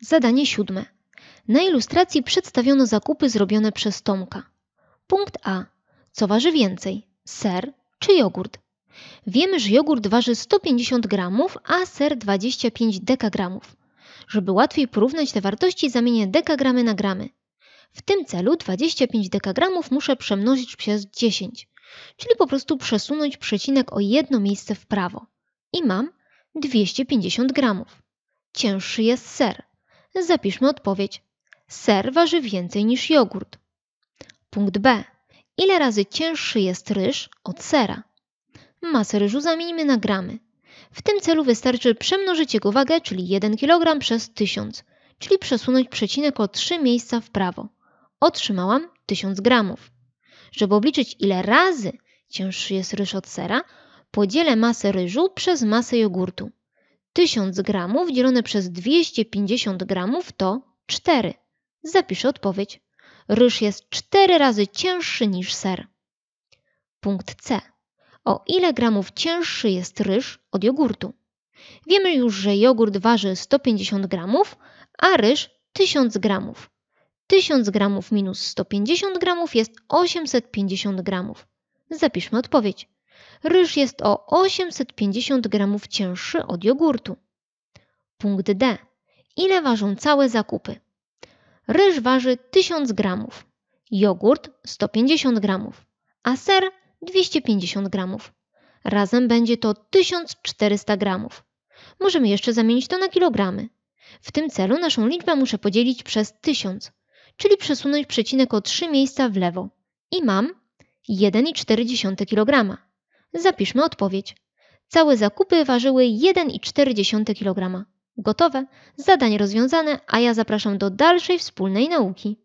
Zadanie siódme. Na ilustracji przedstawiono zakupy zrobione przez Tomka. Punkt A. Co waży więcej? Ser czy jogurt? Wiemy, że jogurt waży 150 gramów, a ser 25 dekagramów. Żeby łatwiej porównać te wartości, zamienię dekagramy na gramy. W tym celu 25 dekagramów muszę przemnożyć przez 10, czyli po prostu przesunąć przecinek o jedno miejsce w prawo. I mam 250 gramów. Cięższy jest ser. Zapiszmy odpowiedź. Ser waży więcej niż jogurt. Punkt B. Ile razy cięższy jest ryż od sera? Masę ryżu zamienimy na gramy. W tym celu wystarczy przemnożyć jego wagę, czyli 1 kg przez 1000, czyli przesunąć przecinek o 3 miejsca w prawo. Otrzymałam 1000 gramów. Żeby obliczyć ile razy cięższy jest ryż od sera, podzielę masę ryżu przez masę jogurtu. 1000 gramów dzielone przez 250 gramów to 4. Zapiszę odpowiedź. Ryż jest 4 razy cięższy niż ser. Punkt C. O ile gramów cięższy jest ryż od jogurtu? Wiemy już, że jogurt waży 150 gramów, a ryż 1000 gramów. 1000 gramów minus 150 gramów jest 850 gramów. Zapiszmy odpowiedź. Ryż jest o 850 gramów cięższy od jogurtu. Punkt D. Ile ważą całe zakupy? Ryż waży 1000 gramów, jogurt 150 gramów, a ser 250 gramów. Razem będzie to 1400 gramów. Możemy jeszcze zamienić to na kilogramy. W tym celu naszą liczbę muszę podzielić przez 1000, czyli przesunąć przecinek o 3 miejsca w lewo. I mam 1,4 kg. Zapiszmy odpowiedź. Całe zakupy ważyły 1,4 kg. Gotowe, zadanie rozwiązane, a ja zapraszam do dalszej wspólnej nauki.